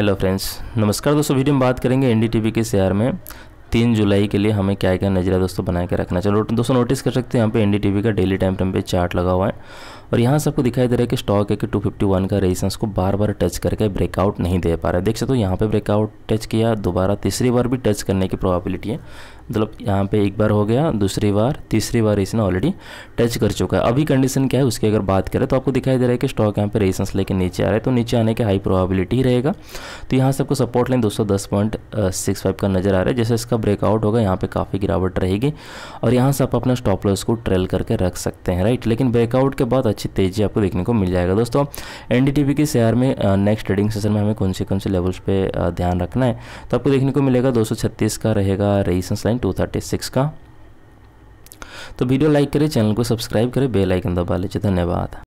hello friends नमस्कार दोस्तों video में बात करेंगे एनडीटीवी के शेयर में तीन जुलाई के लिए हमें क्या क्या नजरिया दोस्तों बनाए के रखना चलो दोस्तों नोटिस कर सकते हैं यहाँ पे एनडीटीवी का डेली टाइम टाइम पे चार्ट लगा हुआ है और यहाँ से आपको दिखाई दे रहा है कि स्टॉक है कि वन का रेजिस्टेंस को बार बार टच करके ब्रेकआउट नहीं दे पा रहा है देख सकते हो तो यहाँ पे ब्रेकआउट टच किया दोबारा तीसरी बार भी टच करने की प्रोबेबिलिटी है मतलब यहाँ पे एक बार हो गया दूसरी बार तीसरी बार इसने ऑलरेडी टच कर चुका है अभी कंडीशन क्या है उसकी अगर बात करें तो आपको दिखाई दे रहा है कि स्टॉक यहाँ पे रेजिस्टेंस लेके नीचे आ रहा है तो नीचे आने की हाई प्रोबेबिलिटी रहेगा तो यहाँ से आपको सपोर्ट लाइन दो का नज़र आ रहा है जैसे इसका ब्रेकआउट होगा यहाँ पर काफ़ी गिरावट रहेगी और यहाँ से आप अपना स्टॉप लॉस को ट्रेल करके रख सकते हैं राइट लेकिन ब्रेकआउट के बाद अच्छी तेज़ी आपको देखने को मिल जाएगा दोस्तों एन के शेयर में नेक्स्ट ट्रेडिंग सेशन में हमें कौन से कौन से लेवल्स पर ध्यान रखना है तो आपको देखने को मिलेगा दो का रहेगा रेजिस्टेंस लाइन टू का तो वीडियो लाइक करें चैनल को सब्सक्राइब करें बेल आइकन दबा लीजिए धन्यवाद